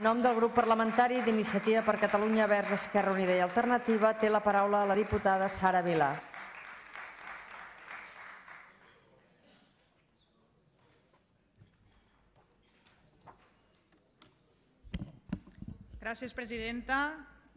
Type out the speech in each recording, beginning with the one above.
En nom del grup parlamentari d'Iniciativa per Catalunya Verds Esquerra Unida i Alternativa té la paraula la diputada Sara Vila. Gràcies, presidenta.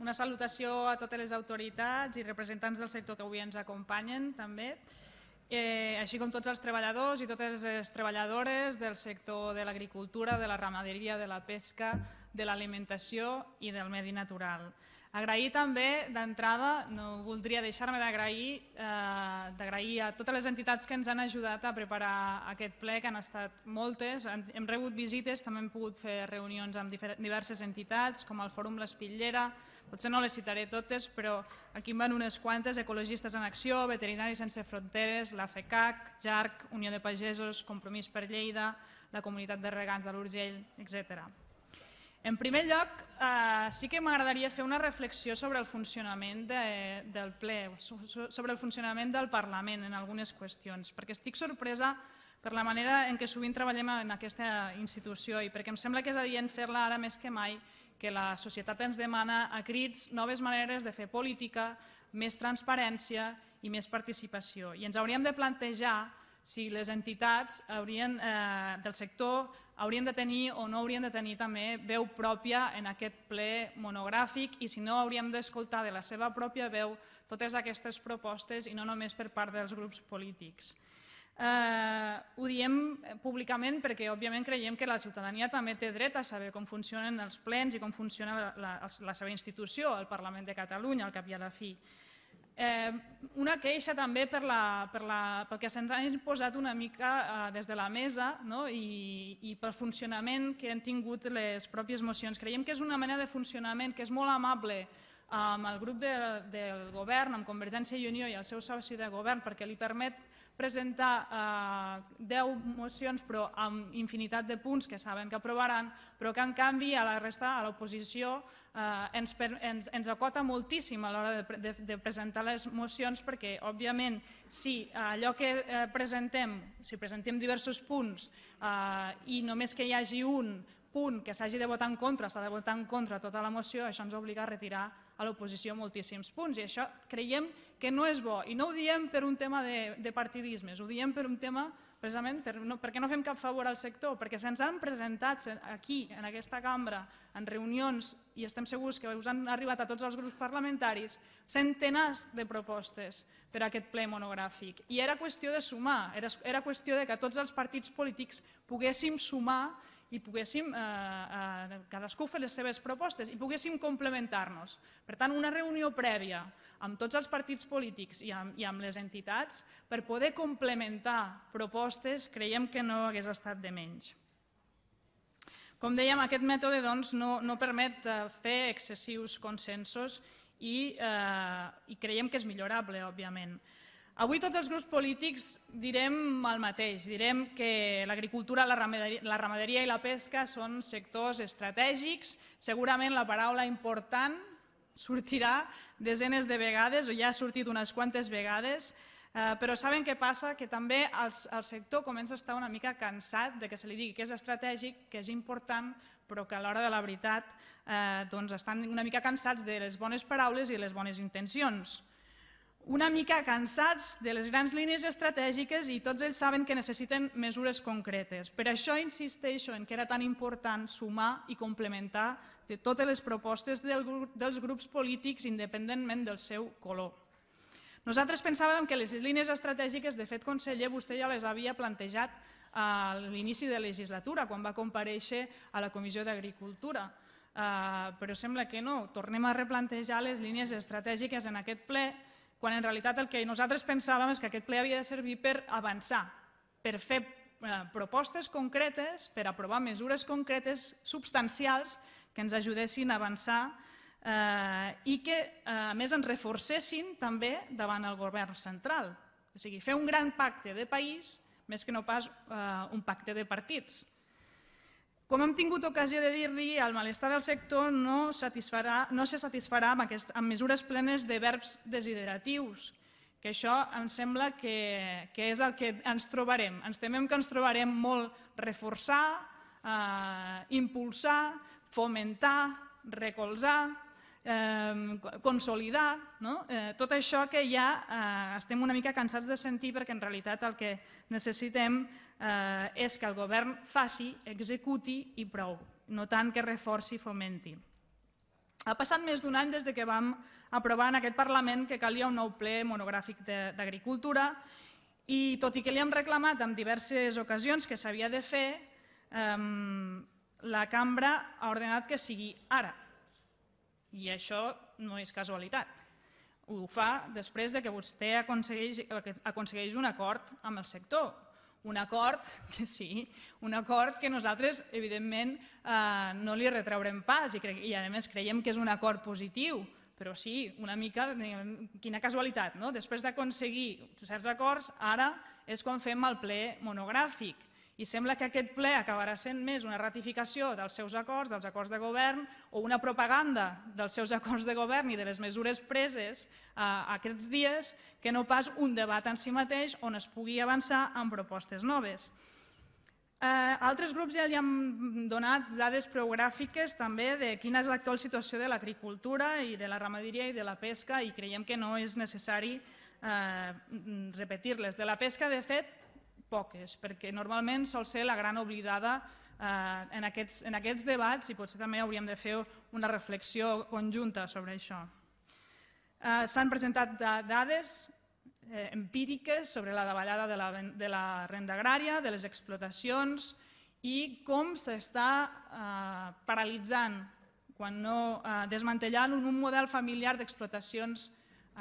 Una salutació a totes les autoritats i representants del sector que avui ens acompanyen, també. També eh, així com tots els treballadors i totes les treballadores del sector de l'agricultura, de la ramaderia, de la pesca, de l'alimentació i del medi natural. Agrair també, d'entrada, no voldria deixar-me d'agrair eh, a totes les entitats que ens han ajudat a preparar aquest ple, que han estat moltes. Hem, hem rebut visites, també hem pogut fer reunions amb diverses entitats, com el Fòrum L'Espitllera, potser no les citaré totes, però aquí en van unes quantes, Ecologistes en Acció, Veterinaris Sense Fronteres, la FECAC, JARC, Unió de Pagesos, Compromís per Lleida, la Comunitat de Regants de l'Urgell, etc. En primer lloc, eh, sí que m'agradaria fer una reflexió sobre el funcionament de, del ple, sobre el funcionament del Parlament en algunes qüestions, perquè estic sorpresa per la manera en què sovint treballem en aquesta institució i perquè em sembla que és adient fer-la ara més que mai, que la societat ens demana a crits noves maneres de fer política, més transparència i més participació. I ens hauríem de plantejar si les entitats haurien, eh, del sector haurien de tenir o no haurien de tenir també veu pròpia en aquest ple monogràfic i si no hauríem d'escoltar de la seva pròpia veu totes aquestes propostes i no només per part dels grups polítics. Eh, ho diem eh, públicament perquè òbviament creiem que la ciutadania també té dret a saber com funcionen els plens i com funciona la, la, la seva institució, el Parlament de Catalunya, al cap i a la fi. Eh, Eh, una queixa també per la, per la, pel que se'ns ha imposat una mica eh, des de la mesa no? I, i pel funcionament que han tingut les pròpies mocions. Creiem que és una manera de funcionament que és molt amable eh, amb el grup de, del govern, amb Convergència i Unió i el seu soci de govern, perquè li permet presentar eh, 10 mocions però amb infinitat de punts que saben que aprovaran, però que en canvi a la resta, a l'oposició, eh, ens, ens, ens acota moltíssim a l'hora de, de, presentar les mocions perquè, òbviament, si allò que eh, presentem, si presentem diversos punts eh, i només que hi hagi un punt que s'hagi de votar en contra, s'ha de votar en contra tota la moció, això ens obliga a retirar a l'oposició moltíssims punts i això creiem que no és bo i no ho diem per un tema de, de partidismes, ho diem per un tema precisament per, no, perquè no fem cap favor al sector, perquè se'ns han presentat aquí, en aquesta cambra, en reunions, i estem segurs que us han arribat a tots els grups parlamentaris, centenars de propostes per a aquest ple monogràfic. I era qüestió de sumar, era, era qüestió de que tots els partits polítics poguéssim sumar i poguéssim eh, eh, cadascú fer les seves propostes i poguéssim complementar-nos. Per tant, una reunió prèvia amb tots els partits polítics i amb, i amb les entitats per poder complementar propostes creiem que no hagués estat de menys. Com dèiem, aquest mètode doncs, no, no permet eh, fer excessius consensos i, eh, i creiem que és millorable, òbviament. Avui tots els grups polítics direm el mateix, direm que l'agricultura, la, ramaderia i la pesca són sectors estratègics. Segurament la paraula important sortirà desenes de vegades, o ja ha sortit unes quantes vegades, eh, però saben què passa? Que també el, el sector comença a estar una mica cansat de que se li digui que és estratègic, que és important, però que a l'hora de la veritat eh, doncs estan una mica cansats de les bones paraules i les bones intencions una mica cansats de les grans línies estratègiques i tots ells saben que necessiten mesures concretes. Per això insisteixo en que era tan important sumar i complementar de totes les propostes del dels grups polítics independentment del seu color. Nosaltres pensàvem que les línies estratègiques, de fet, conseller, vostè ja les havia plantejat a l'inici de legislatura, quan va compareixer a la Comissió d'Agricultura. Ah, però sembla que no. Tornem a replantejar les línies estratègiques en aquest ple quan en realitat el que nosaltres pensàvem és que aquest ple havia de servir per avançar, per fer eh, propostes concretes, per aprovar mesures concretes, substancials, que ens ajudessin a avançar eh, i que, eh, a més, ens reforcessin també davant el govern central. O sigui, fer un gran pacte de país més que no pas eh, un pacte de partits. Com hem tingut ocasió de dir-li, el malestar del sector no, satisfarà, no se satisfarà amb, aquests, amb mesures plenes de verbs desideratius, que això em sembla que, que és el que ens trobarem. Ens temem que ens trobarem molt reforçar, eh, impulsar, fomentar, recolzar, eh, consolidar no? eh, tot això que ja eh, estem una mica cansats de sentir perquè en realitat el que necessitem eh, és que el govern faci, executi i prou, no tant que reforci i fomenti. Ha passat més d'un any des de que vam aprovar en aquest Parlament que calia un nou ple monogràfic d'agricultura i tot i que li hem reclamat en diverses ocasions que s'havia de fer, eh, la cambra ha ordenat que sigui ara, i això no és casualitat. Ho fa després de que vostè aconsegueix, aconsegueix un acord amb el sector, un acord que sí, un acord que nosaltres, evidentment, eh, no li retraurem pas i, i a més creiem que és un acord positiu, però sí, una mica, quina casualitat, no? Després d'aconseguir certs acords, ara és quan fem el ple monogràfic i sembla que aquest ple acabarà sent més una ratificació dels seus acords, dels acords de govern, o una propaganda dels seus acords de govern i de les mesures preses eh, aquests dies, que no pas un debat en si mateix on es pugui avançar amb propostes noves. Eh, altres grups ja li han donat dades gràfiques també de quina és l'actual situació de l'agricultura i de la ramaderia i de la pesca i creiem que no és necessari eh, repetir-les. De la pesca, de fet, poques, perquè normalment sol ser la gran oblidada eh, en, aquests, en aquests debats i potser també hauríem de fer una reflexió conjunta sobre això. Eh, S'han presentat dades eh, empíriques sobre la davallada de la, de la renda agrària, de les explotacions i com s'està eh, paralitzant, quan no eh, desmantellant, un, un model familiar d'explotacions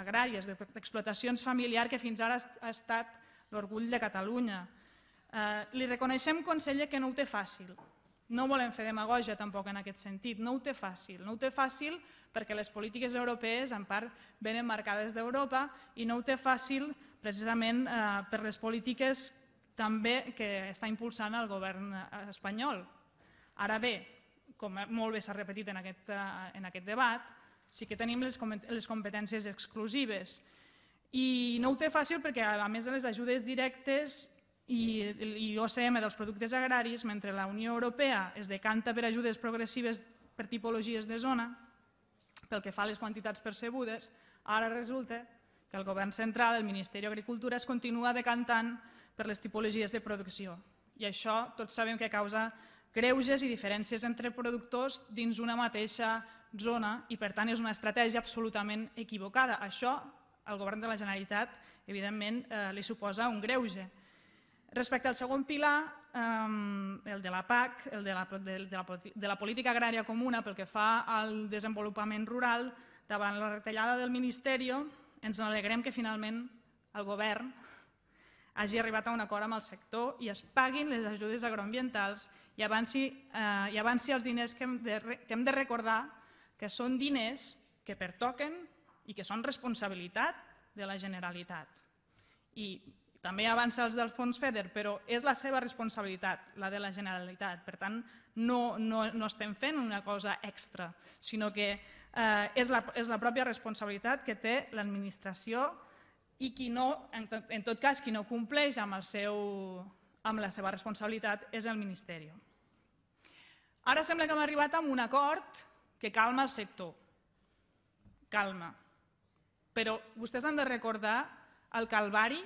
agràries, d'explotacions familiar que fins ara ha estat l'orgull de Catalunya. Eh, li reconeixem, conseller, que no ho té fàcil. No volem fer demagogia tampoc en aquest sentit, no ho té fàcil. No ho té fàcil perquè les polítiques europees en part venen marcades d'Europa i no ho té fàcil precisament eh, per les polítiques també que està impulsant el govern eh, espanyol. Ara bé, com molt bé s'ha repetit en aquest, eh, en aquest debat, sí que tenim les competències exclusives i no ho té fàcil perquè, a més de les ajudes directes i, i OCM dels productes agraris, mentre la Unió Europea es decanta per ajudes progressives per tipologies de zona, pel que fa a les quantitats percebudes, ara resulta que el govern central, el Ministeri d'Agricultura, es continua decantant per les tipologies de producció. I això tots sabem que causa greuges i diferències entre productors dins una mateixa zona i, per tant, és una estratègia absolutament equivocada. Això al govern de la Generalitat, evidentment, eh, li suposa un greuge. Respecte al segon pilar, eh, el de la PAC, el de la, de, la, política agrària comuna pel que fa al desenvolupament rural, davant la retallada del Ministeri, ens alegrem que finalment el govern hagi arribat a un acord amb el sector i es paguin les ajudes agroambientals i avanci, eh, i avanci els diners que que hem de recordar que són diners que pertoquen i que són responsabilitat de la Generalitat. I també avança els del fons FEDER, però és la seva responsabilitat, la de la Generalitat. Per tant, no, no, no estem fent una cosa extra, sinó que eh, és, la, és la pròpia responsabilitat que té l'administració i qui no, en tot, en tot cas, qui no compleix amb, el seu, amb la seva responsabilitat és el Ministeri. Ara sembla que hem arribat a un acord que calma el sector. Calma. Però vostès han de recordar el calvari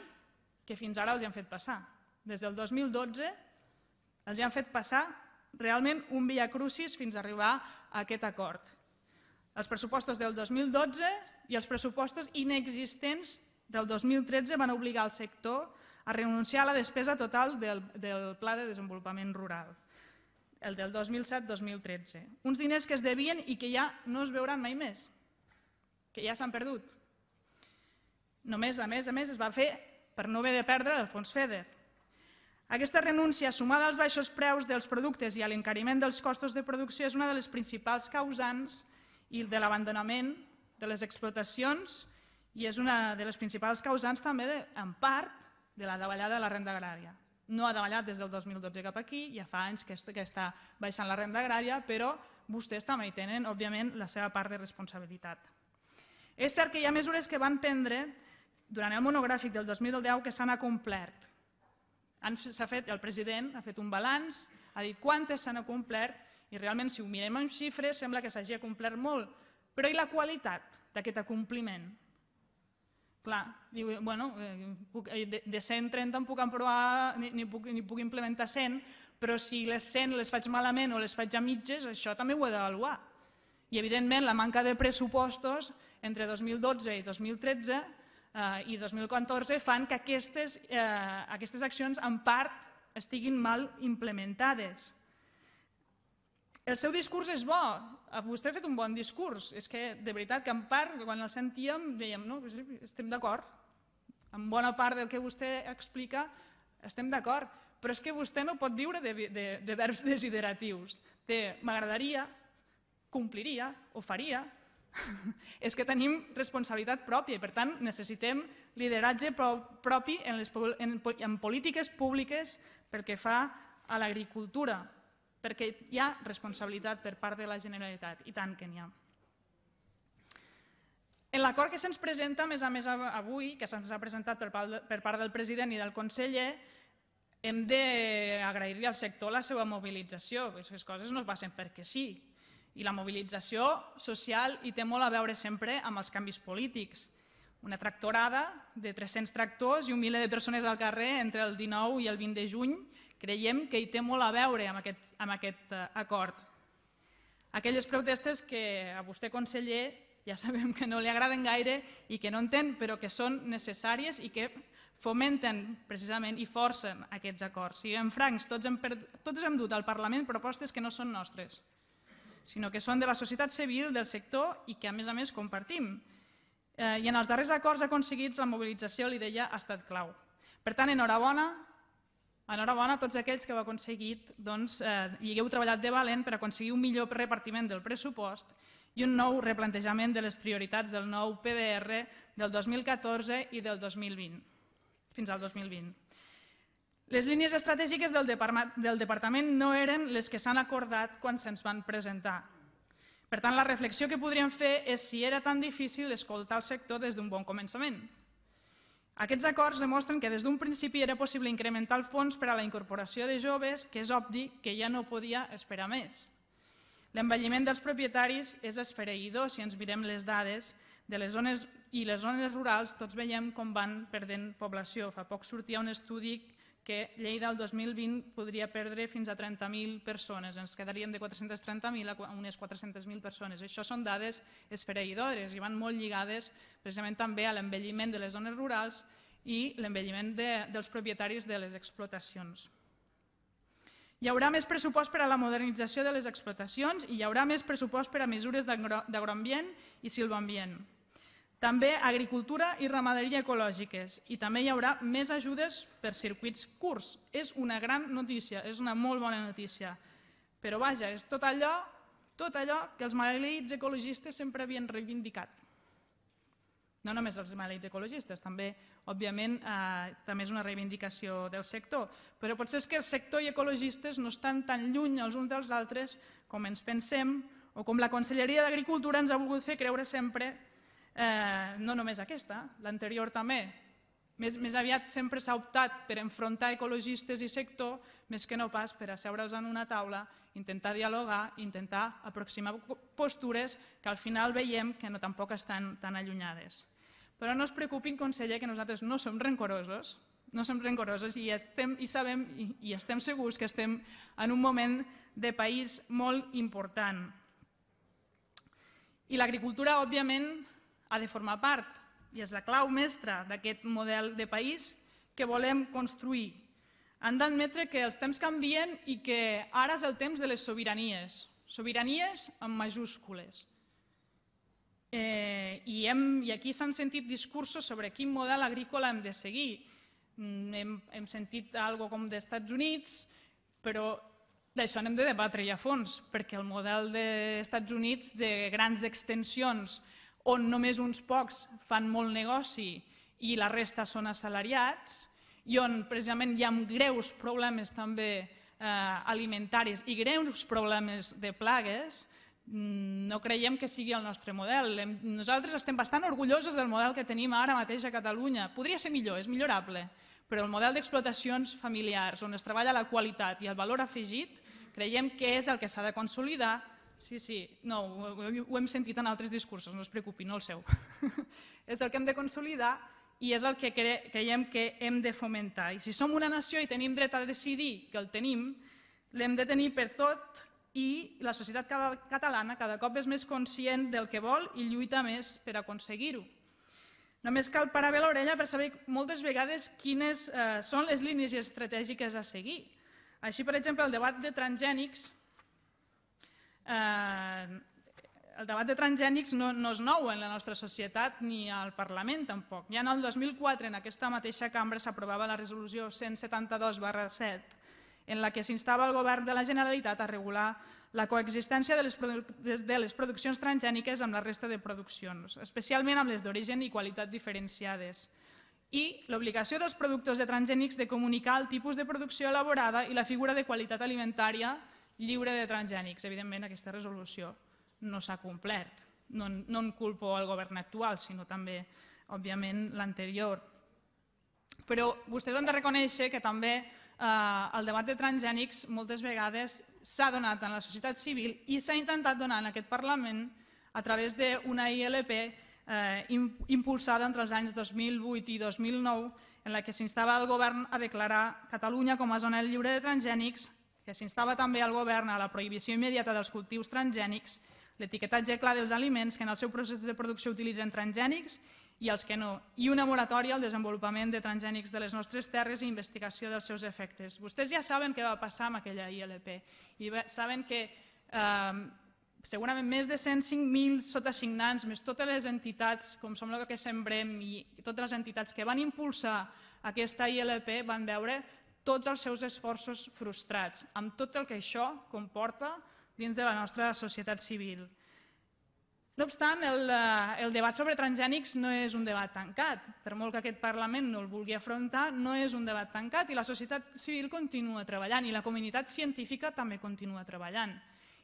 que fins ara els han fet passar. Des del 2012 els han fet passar realment un via crucis fins a arribar a aquest acord. Els pressupostos del 2012 i els pressupostos inexistents del 2013 van obligar el sector a renunciar a la despesa total del, del Pla de Desenvolupament Rural, el del 2007-2013. Uns diners que es devien i que ja no es veuran mai més, que ja s'han perdut. Només, a més, a més, es va fer per no haver de perdre el fons FEDER. Aquesta renúncia, sumada als baixos preus dels productes i a l'encariment dels costos de producció, és una de les principals causants i de l'abandonament de les explotacions i és una de les principals causants també, de, en part, de la davallada de la renda agrària. No ha davallat des del 2012 cap aquí, ja fa anys que, que està baixant la renda agrària, però vostès també hi tenen, òbviament, la seva part de responsabilitat. És cert que hi ha mesures que van prendre durant el monogràfic del 2010 que s'han acomplert. S'ha fet, el president ha fet un balanç, ha dit quantes s'han acomplert i realment si ho mirem en xifres sembla que s'hagi acomplert molt, però i la qualitat d'aquest acompliment? Clar, diu, bueno, eh, eh, de 130 en puc aprovar, ni, puc, ni puc implementar 100, però si les 100 les faig malament o les faig a mitges, això també ho he d'avaluar. I evidentment la manca de pressupostos entre 2012 i 2013 eh, i 2014 fan que aquestes, eh, aquestes accions en part estiguin mal implementades. El seu discurs és bo, eh, vostè ha fet un bon discurs, és que de veritat que en part, quan el sentíem, dèiem, no, estem d'acord, en bona part del que vostè explica, estem d'acord, però és que vostè no pot viure de, de, de verbs desideratius, de m'agradaria, compliria o faria, és que tenim responsabilitat pròpia i per tant necessitem lideratge propi en, les, en, en polítiques públiques pel que fa a l'agricultura, perquè hi ha responsabilitat per part de la Generalitat, i tant que n'hi ha. En l'acord que se'ns presenta, a més a més avui, que se'ns ha presentat per part, per part del president i del conseller, hem d'agrair-li al sector la seva mobilització. Aquestes coses no es passen perquè sí, i la mobilització social hi té molt a veure sempre amb els canvis polítics. Una tractorada de 300 tractors i un miler de persones al carrer entre el 19 i el 20 de juny creiem que hi té molt a veure amb aquest, amb aquest eh, acord. Aquelles protestes que a vostè, conseller, ja sabem que no li agraden gaire i que no entén, però que són necessàries i que fomenten precisament i forcen aquests acords. Siguem francs, tots hem, tots hem dut al Parlament propostes que no són nostres sinó que són de la societat civil, del sector i que a més a més compartim. Eh, I en els darrers acords aconseguits la mobilització, li deia, ha estat clau. Per tant, enhorabona, enhorabona a tots aquells que heu aconseguit doncs, eh, i hagueu treballat de valent per aconseguir un millor repartiment del pressupost i un nou replantejament de les prioritats del nou PDR del 2014 i del 2020, fins al 2020. Les línies estratègiques del, del departament no eren les que s'han acordat quan se'ns van presentar. Per tant, la reflexió que podríem fer és si era tan difícil escoltar el sector des d'un bon començament. Aquests acords demostren que des d'un principi era possible incrementar el fons per a la incorporació de joves, que és obvi que ja no podia esperar més. L'envelliment dels propietaris és esfereïdor si ens mirem les dades de les zones i les zones rurals, tots veiem com van perdent població. Fa poc sortia un estudi que que Lleida el 2020 podria perdre fins a 30.000 persones. Ens quedaríem de 430.000 a unes 400.000 persones. Això són dades esfereïdores i van molt lligades precisament també a l'envelliment de les zones rurals i l'envelliment de, dels propietaris de les explotacions. Hi haurà més pressupost per a la modernització de les explotacions i hi haurà més pressupost per a mesures d'agroambient i silvoambient. També agricultura i ramaderia ecològiques i també hi haurà més ajudes per circuits curts. És una gran notícia, és una molt bona notícia. Però vaja, és tot allò, tot allò que els maleïts ecologistes sempre havien reivindicat. No només els maleïts ecologistes, també, òbviament, eh, també és una reivindicació del sector. Però potser és que el sector i ecologistes no estan tan lluny els uns dels altres com ens pensem o com la Conselleria d'Agricultura ens ha volgut fer creure sempre que eh, no només aquesta, l'anterior també. Més, més aviat sempre s'ha optat per enfrontar ecologistes i sector més que no pas per asseure'ls en una taula, intentar dialogar, intentar aproximar postures que al final veiem que no tampoc estan tan allunyades. Però no es preocupin, conseller, que nosaltres no som rencorosos, no som rencorosos i, estem, i sabem i, i estem segurs que estem en un moment de país molt important. I l'agricultura, òbviament, ha de formar part i és la clau mestra d'aquest model de país que volem construir. Han d'admetre que els temps canvien i que ara és el temps de les sobiranies, sobiranies amb majúscules. Eh, i, hem, I aquí s'han sentit discursos sobre quin model agrícola hem de seguir. Mm, hem, hem sentit algo com d'Estats Units, però d'això n'hem de debatre ja a fons, perquè el model Estats Units de grans extensions on només uns pocs fan molt negoci i la resta són assalariats, i on precisament hi ha greus problemes també eh, alimentaris i greus problemes de plagues, mm, no creiem que sigui el nostre model. Nosaltres estem bastant orgullosos del model que tenim ara mateix a Catalunya. Podria ser millor, és millorable, però el model d'explotacions familiars on es treballa la qualitat i el valor afegit creiem que és el que s'ha de consolidar Sí, sí, no, ho, ho hem sentit en altres discursos, no es preocupi, no el seu. és el que hem de consolidar i és el que cre creiem que hem de fomentar. I si som una nació i tenim dret a decidir que el tenim, l'hem de tenir per tot i la societat catalana cada cop és més conscient del que vol i lluita més per aconseguir-ho. Només cal parar bé l'orella per saber moltes vegades quines eh, són les línies estratègiques a seguir. Així, per exemple, el debat de transgènics Eh, el debat de transgènics no, no és nou en la nostra societat ni al Parlament tampoc. Ja en el 2004 en aquesta mateixa cambra s'aprovava la resolució 172 7 en la que s'instava el govern de la Generalitat a regular la coexistència de les, de les produccions transgèniques amb la resta de produccions, especialment amb les d'origen i qualitat diferenciades, i l'obligació dels productors de transgènics de comunicar el tipus de producció elaborada i la figura de qualitat alimentària lliure de transgènics. Evidentment, aquesta resolució no s'ha complert. No, no en culpo al govern actual, sinó també, òbviament, l'anterior. Però vostès han de reconèixer que també eh, el debat de transgènics moltes vegades s'ha donat en la societat civil i s'ha intentat donar en aquest Parlament a través d'una ILP eh, impulsada entre els anys 2008 i 2009 en la que s'instava el govern a declarar Catalunya com a zona lliure de transgènics que s'instava també al govern a la prohibició immediata dels cultius transgènics, l'etiquetatge clar dels aliments que en el seu procés de producció utilitzen transgènics i els que no, i una moratòria al desenvolupament de transgènics de les nostres terres i investigació dels seus efectes. Vostès ja saben què va passar amb aquella ILP i saben que ehm, segurament més de 105.000 sotassignants, més totes les entitats com Som el que sembrem i totes les entitats que van impulsar aquesta ILP van veure tots els seus esforços frustrats, amb tot el que això comporta dins de la nostra societat civil. No obstant, el, eh, el debat sobre transgènics no és un debat tancat. Per molt que aquest Parlament no el vulgui afrontar, no és un debat tancat i la societat civil continua treballant i la comunitat científica també continua treballant.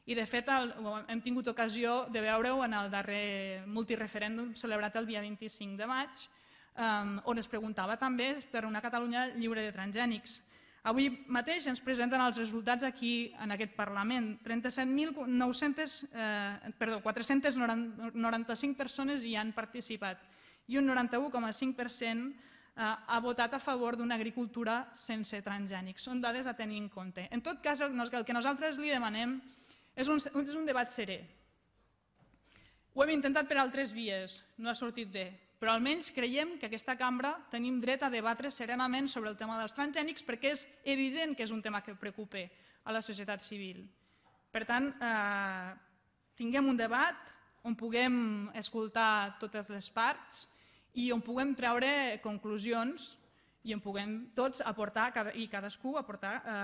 I de fet el, hem tingut ocasió de veure-ho en el darrer multireferèndum celebrat el dia 25 de maig, eh, on es preguntava també per una Catalunya lliure de transgènics. Avui mateix ens presenten els resultats aquí en aquest Parlament. 37.900, eh, perdó, 495 persones hi han participat i un 91,5% eh, ha votat a favor d'una agricultura sense transgènics. Són dades a tenir en compte. En tot cas, el que nosaltres li demanem és un, és un debat serè. Ho hem intentat per altres vies, no ha sortit bé, però almenys creiem que aquesta cambra tenim dret a debatre serenament sobre el tema dels transgènics perquè és evident que és un tema que preocupa a la societat civil. Per tant, eh, tinguem un debat on puguem escoltar totes les parts i on puguem treure conclusions i on puguem tots aportar i cadascú aportar eh,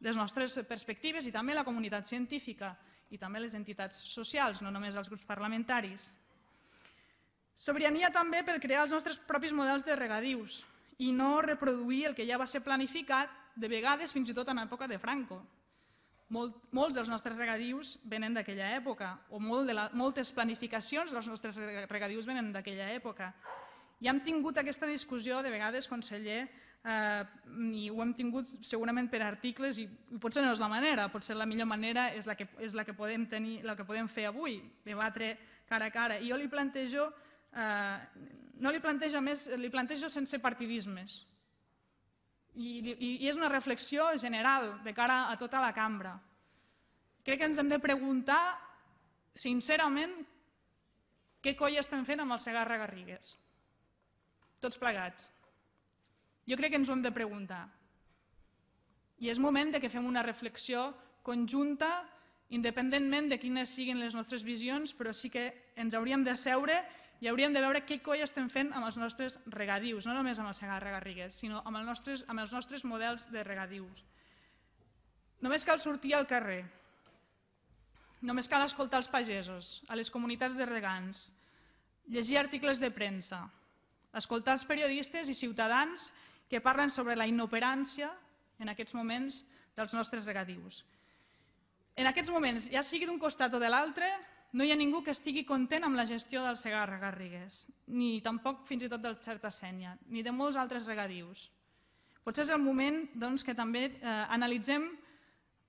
les nostres perspectives i també la comunitat científica i també les entitats socials, no només els grups parlamentaris. Sobirania també per crear els nostres propis models de regadius i no reproduir el que ja va ser planificat, de vegades fins i tot en l'època de Franco. molts dels nostres regadius venen d'aquella època, o molt de moltes planificacions dels nostres regadius venen d'aquella època. Ja hem tingut aquesta discussió de vegades, conseller, eh, i ho hem tingut segurament per articles i, potser no és la manera, potser la millor manera és la que, és la que, podem, tenir, la que podem fer avui, debatre cara a cara. I jo li plantejo Eh, no li planteja més, li planteja sense partidismes. I, i, I és una reflexió general de cara a tota la cambra. Crec que ens hem de preguntar, sincerament, què coi estem fent amb el Segarra-Garrigues? Tots plegats. Jo crec que ens ho hem de preguntar. I és moment de que fem una reflexió conjunta, independentment de quines siguin les nostres visions, però sí que ens hauríem de seure i hauríem de veure què coi estem fent amb els nostres regadius, no només amb el Segarra-Garrigues, sinó amb, el nostres, amb els nostres models de regadius. Només cal sortir al carrer, només cal escoltar els pagesos, a les comunitats de regants, llegir articles de premsa, escoltar els periodistes i ciutadans que parlen sobre la inoperància en aquests moments dels nostres regadius. En aquests moments, ja sigui d'un costat o de l'altre, no hi ha ningú que estigui content amb la gestió del Segarra-Garrigues, ni tampoc fins i tot del Xerta sènia ni de molts altres regadius. Potser és el moment doncs, que també eh, analitzem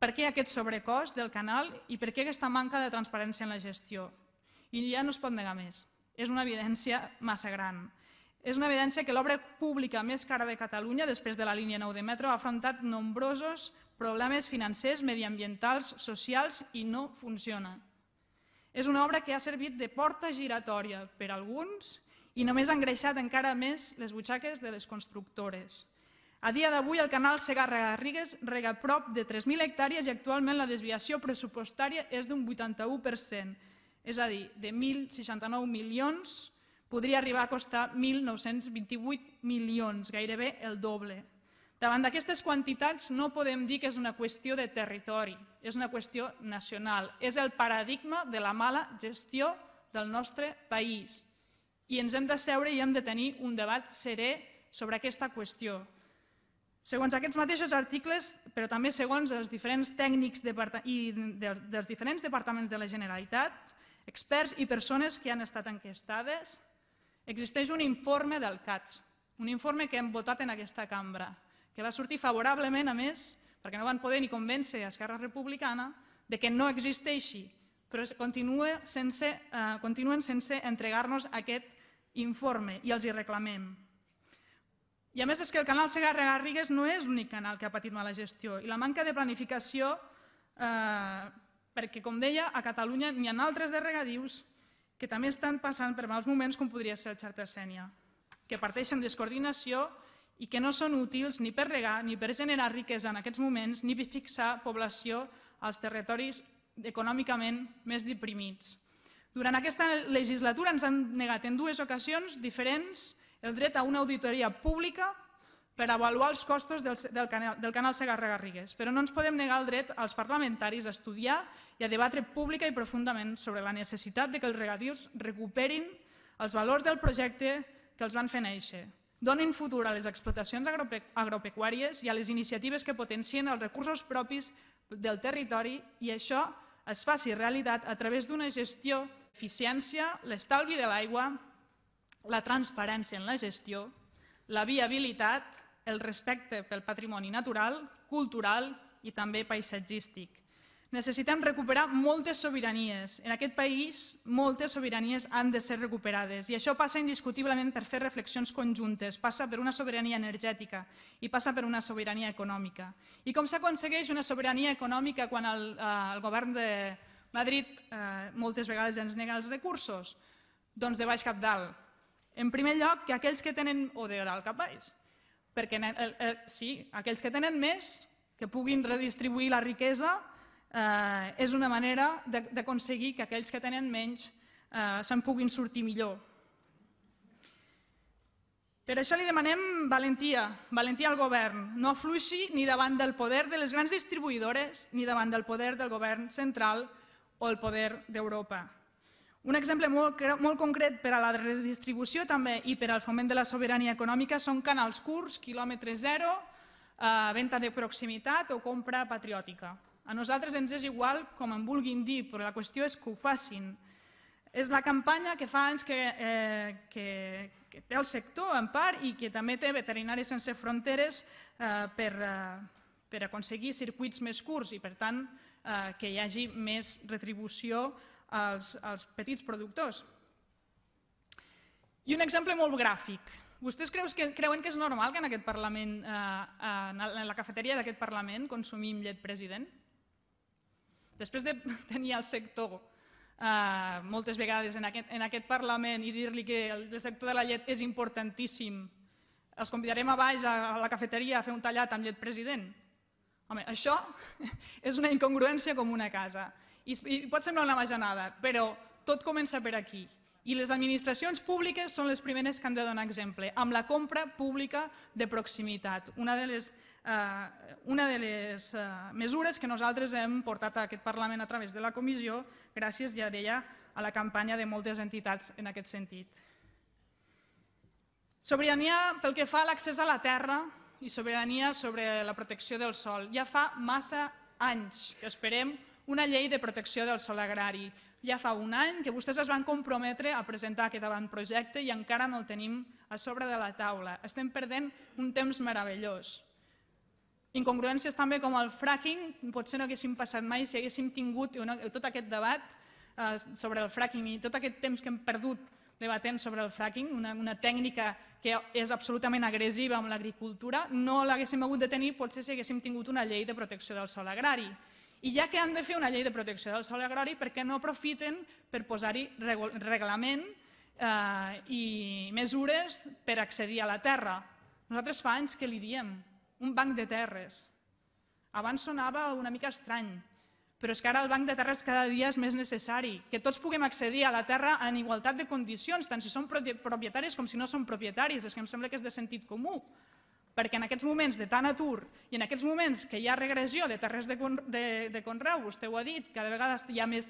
per què aquest sobrecost del canal i per què aquesta manca de transparència en la gestió. I ja no es pot negar més. És una evidència massa gran. És una evidència que l'obra pública més cara de Catalunya, després de la línia 9 de metro, ha afrontat nombrosos problemes financers, mediambientals, socials i no funciona. És una obra que ha servit de porta giratòria per a alguns i només ha engreixat encara més les butxaques de les constructores. A dia d'avui el canal Segarra-Garrigues rega prop de 3.000 hectàrees i actualment la desviació pressupostària és d'un 81%, és a dir, de 1.069 milions podria arribar a costar 1.928 milions, gairebé el doble. Davant d'aquestes quantitats no podem dir que és una qüestió de territori, és una qüestió nacional, és el paradigma de la mala gestió del nostre país. I ens hem de seure i hem de tenir un debat serè sobre aquesta qüestió. Segons aquests mateixos articles, però també segons els diferents tècnics i dels diferents departaments de la Generalitat, experts i persones que han estat enquestades, existeix un informe del CATS, un informe que hem votat en aquesta cambra, que va sortir favorablement, a més, perquè no van poder ni convèncer Esquerra Republicana de que no existeixi, però continua sense, eh, continuen sense entregar-nos aquest informe i els hi reclamem. I a més és que el canal Segarra-Garrigues no és l'únic canal que ha patit mala gestió i la manca de planificació, eh, perquè com deia, a Catalunya n'hi ha altres de regadius que també estan passant per mals moments com podria ser el Xarta Sènia, que parteixen descoordinació i i que no són útils ni per regar, ni per generar riquesa en aquests moments, ni per fixar població als territoris econòmicament més deprimits. Durant aquesta legislatura ens han negat en dues ocasions diferents el dret a una auditoria pública per avaluar els costos del, del, canal, del canal Segarra-Garrigues, però no ens podem negar el dret als parlamentaris a estudiar i a debatre pública i profundament sobre la necessitat de que els regadius recuperin els valors del projecte que els van fer néixer, donin futur a les explotacions agropecuàries i a les iniciatives que potencien els recursos propis del territori i això es faci realitat a través d'una gestió eficiència, l'estalvi de l'aigua, la transparència en la gestió, la viabilitat, el respecte pel patrimoni natural, cultural i també paisatgístic. Necessitem recuperar moltes sobiranies. En aquest país, moltes sobiranies han de ser recuperades. I això passa indiscutiblement per fer reflexions conjuntes. Passa per una sobirania energètica i passa per una sobirania econòmica. I com s'aconsegueix una sobirania econòmica quan el, eh, el govern de Madrid eh, moltes vegades ens nega els recursos? Doncs de baix cap dalt. En primer lloc, que aquells que tenen... o de dalt cap baix. Perquè, el, eh, eh, sí, aquells que tenen més, que puguin redistribuir la riquesa eh, és una manera d'aconseguir que aquells que tenen menys eh, se'n puguin sortir millor. Per això li demanem valentia, valentia al govern. No afluixi ni davant del poder de les grans distribuïdores ni davant del poder del govern central o el poder d'Europa. Un exemple molt, molt concret per a la redistribució també i per al foment de la sobirania econòmica són canals curts, quilòmetre zero, eh, venda de proximitat o compra patriòtica. A nosaltres ens és igual com en vulguin dir, però la qüestió és que ho facin. És la campanya que fa anys que, eh, que, que té el sector, en part, i que també té Veterinaris Sense Fronteres eh, per, eh, per aconseguir circuits més curts i, per tant, eh, que hi hagi més retribució als, als petits productors. I un exemple molt gràfic. Vostès creus que, creuen que és normal que en aquest Parlament, eh, en la cafeteria d'aquest Parlament, consumim llet president? Després de tenir el sector eh, moltes vegades en aquest, en aquest Parlament i dir-li que el, sector de la llet és importantíssim, els convidarem a baix a, la cafeteria a fer un tallat amb llet president. Home, això és una incongruència com una casa. I, pot semblar una majanada, però tot comença per aquí. I les administracions públiques són les primeres que han de donar exemple, amb la compra pública de proximitat, una de les, eh, una de les eh, mesures que nosaltres hem portat a aquest Parlament a través de la comissió, gràcies, ja deia, a la campanya de moltes entitats en aquest sentit. Sobirania pel que fa a l'accés a la terra i sobirania sobre la protecció del sol. Ja fa massa anys que esperem una llei de protecció del sol agrari ja fa un any que vostès es van comprometre a presentar aquest avantprojecte i encara no el tenim a sobre de la taula. Estem perdent un temps meravellós. Incongruències també com el fracking, potser no haguéssim passat mai si haguéssim tingut tot aquest debat eh, sobre el fracking i tot aquest temps que hem perdut debatent sobre el fracking, una, una tècnica que és absolutament agressiva amb l'agricultura, no l'haguéssim hagut de tenir potser si haguéssim tingut una llei de protecció del sòl agrari. I ja que han de fer una llei de protecció del sòl agrari, per què no aprofiten per posar-hi reglament eh, i mesures per accedir a la terra? Nosaltres fa anys que li diem, un banc de terres. Abans sonava una mica estrany, però és que ara el banc de terres cada dia és més necessari, que tots puguem accedir a la terra en igualtat de condicions, tant si són propietaris com si no són propietaris, és que em sembla que és de sentit comú perquè en aquests moments de tant atur i en aquests moments que hi ha regressió de terres de, de, de conreu, vostè ho ha dit, cada vegada hi ha més,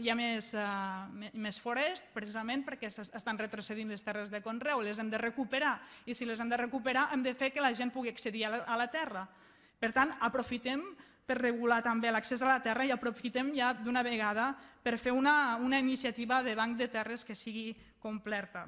hi ha més, uh, més forest, precisament perquè estan retrocedint les terres de conreu, les hem de recuperar, i si les hem de recuperar hem de fer que la gent pugui accedir a la, a la terra. Per tant, aprofitem per regular també l'accés a la terra i aprofitem ja d'una vegada per fer una, una iniciativa de banc de terres que sigui completa.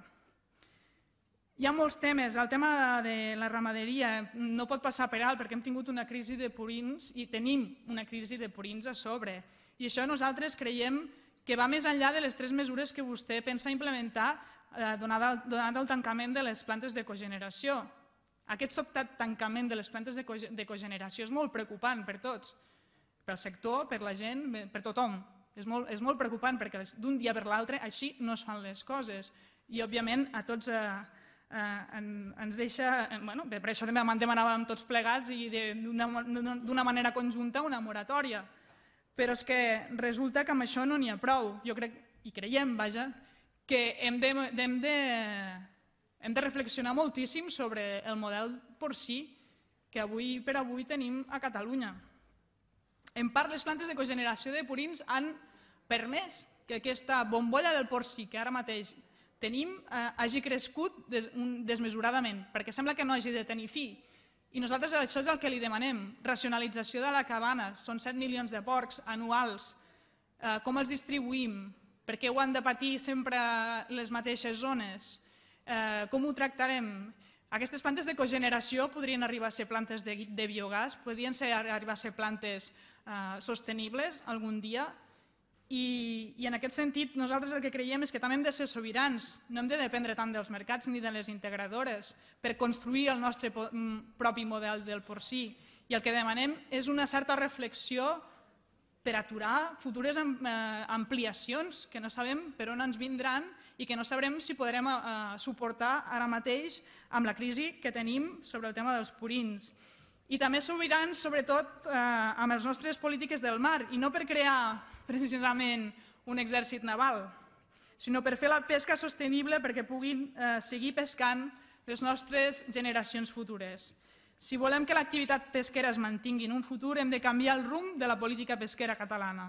Hi ha molts temes. El tema de la ramaderia no pot passar per alt perquè hem tingut una crisi de purins i tenim una crisi de purins a sobre. I això nosaltres creiem que va més enllà de les tres mesures que vostè pensa implementar eh, donat, el tancament de les plantes de cogeneració. Aquest sobtat tancament de les plantes de, cogeneració és molt preocupant per tots, pel sector, per la gent, per tothom. És molt, és molt preocupant perquè d'un dia per l'altre així no es fan les coses. I, òbviament, a tots... Eh, eh, en, ens deixa... Eh, bueno, bé, per això també demanàvem tots plegats i d'una manera conjunta una moratòria. Però és que resulta que amb això no n'hi ha prou. Jo crec, i creiem, vaja, que hem de, hem de, hem de reflexionar moltíssim sobre el model sí que avui per avui tenim a Catalunya. En part, les plantes de cogeneració de purins han permès que aquesta bombolla del porcí que ara mateix tenim eh, hagi crescut des, un, desmesuradament, perquè sembla que no hagi de tenir fi. I nosaltres això és el que li demanem, racionalització de la cabana, són 7 milions de porcs anuals, eh, com els distribuïm, per què ho han de patir sempre les mateixes zones, eh, com ho tractarem. Aquestes plantes de cogeneració podrien arribar a ser plantes de, de biogàs, podrien ser, arribar a ser plantes eh, sostenibles algun dia, i, I en aquest sentit, nosaltres el que creiem és que també hem de ser sobirans, no hem de dependre tant dels mercats ni de les integradores per construir el nostre mm, propi model del porcí. I el que demanem és una certa reflexió per aturar futures eh, ampliacions que no sabem per on ens vindran i que no sabrem si podrem eh, eh, suportar ara mateix amb la crisi que tenim sobre el tema dels purins. I també s'obriran, sobretot, eh, amb les nostres polítiques del mar, i no per crear, precisament, un exèrcit naval, sinó per fer la pesca sostenible perquè puguin eh, seguir pescant les nostres generacions futures. Si volem que l'activitat pesquera es mantingui en un futur, hem de canviar el rumb de la política pesquera catalana.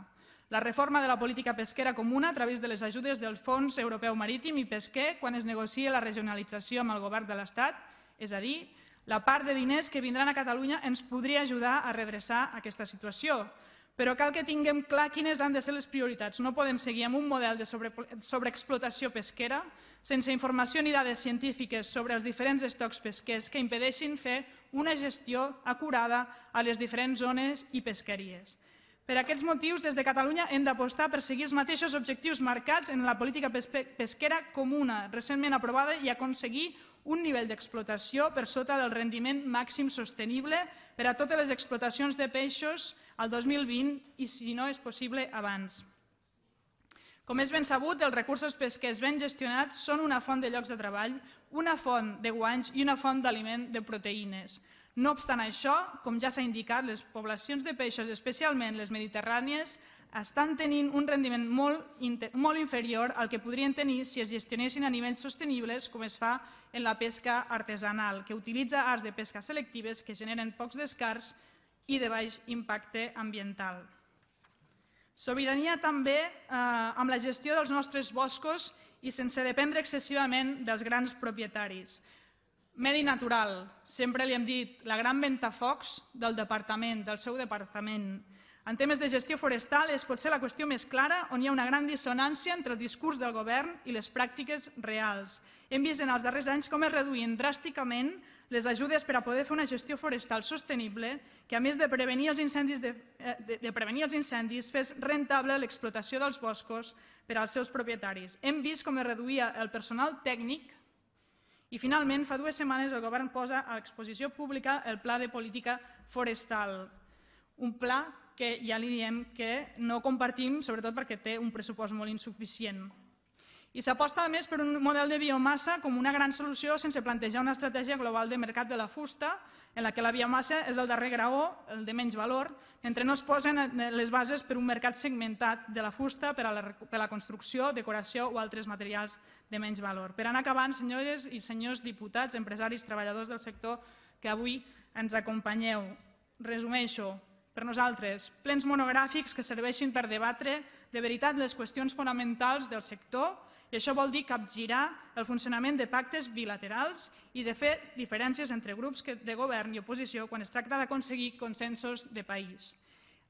La reforma de la política pesquera comuna a través de les ajudes del Fons Europeu Marítim i Pesquer quan es negocia la regionalització amb el govern de l'Estat, és a dir, la part de diners que vindran a Catalunya ens podria ajudar a redreçar aquesta situació, però cal que tinguem clar quines han de ser les prioritats. No podem seguir amb un model de sobreexplotació pesquera sense informació ni dades científiques sobre els diferents estocs pesquers que impedeixin fer una gestió acurada a les diferents zones i pesqueries. Per aquests motius, des de Catalunya hem d'apostar per seguir els mateixos objectius marcats en la política pesquera comuna, recentment aprovada, i aconseguir un nivell d'explotació per sota del rendiment màxim sostenible per a totes les explotacions de peixos al 2020 i, si no és possible, abans. Com és ben sabut, els recursos pesquers ben gestionats són una font de llocs de treball, una font de guanys i una font d'aliment de proteïnes. No obstant això, com ja s'ha indicat, les poblacions de peixos, especialment les mediterrànies, estan tenint un rendiment molt, molt inferior al que podrien tenir si es gestionessin a nivells sostenibles, com es fa en la pesca artesanal, que utilitza arts de pesca selectives que generen pocs descarts i de baix impacte ambiental. Sobirania també eh, amb la gestió dels nostres boscos i sense dependre excessivament dels grans propietaris. Medi natural, sempre li hem dit la gran ventafocs del departament, del seu departament, en temes de gestió forestal és potser la qüestió més clara on hi ha una gran dissonància entre el discurs del govern i les pràctiques reals. Hem vist en els darrers anys com es reduïen dràsticament les ajudes per a poder fer una gestió forestal sostenible que, a més de prevenir els incendis, de, eh, de, de prevenir els incendis fes rentable l'explotació dels boscos per als seus propietaris. Hem vist com es reduïa el personal tècnic i finalment, fa dues setmanes el govern posa a exposició pública el Pla de Política Forestal, un pla que ja li diem que no compartim, sobretot perquè té un pressupost molt insuficient. I s'aposta, a més, per un model de biomassa com una gran solució sense plantejar una estratègia global de mercat de la fusta, en la que la biomassa és el darrer graó, el de menys valor, mentre no es posen eh, les bases per un mercat segmentat de la fusta per a la, per a la construcció, decoració o altres materials de menys valor. Per anar acabant, senyores i senyors diputats, empresaris, treballadors del sector que avui ens acompanyeu. Resumeixo, per nosaltres, plens monogràfics que serveixin per debatre de veritat les qüestions fonamentals del sector i això vol dir capgirar el funcionament de pactes bilaterals i de fer diferències entre grups de govern i oposició quan es tracta d'aconseguir consensos de país.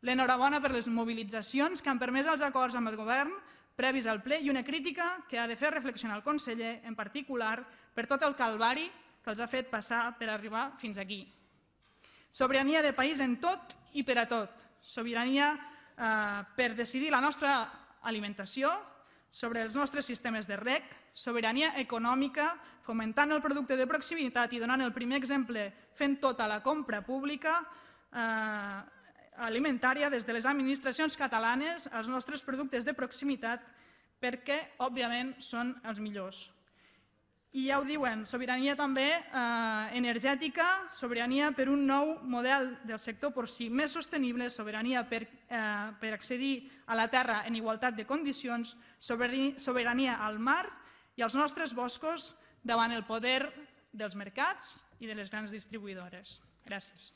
L'enhorabona per les mobilitzacions que han permès els acords amb el govern previs al ple i una crítica que ha de fer reflexionar el conseller, en particular, per tot el calvari que els ha fet passar per arribar fins aquí. Sobrania de país en tot i per a tot. Sobirania eh, per decidir la nostra alimentació, sobre els nostres sistemes de rec, sobirania econòmica, fomentant el producte de proximitat i donant el primer exemple fent tota la compra pública eh, alimentària des de les administracions catalanes als nostres productes de proximitat perquè, òbviament, són els millors. I ja ho diuen, sobirania també eh, energètica, sobirania per un nou model del sector por si més sostenible, sobirania per, eh, per accedir a la terra en igualtat de condicions, sobirania al mar i als nostres boscos davant el poder dels mercats i de les grans distribuïdores. Gràcies.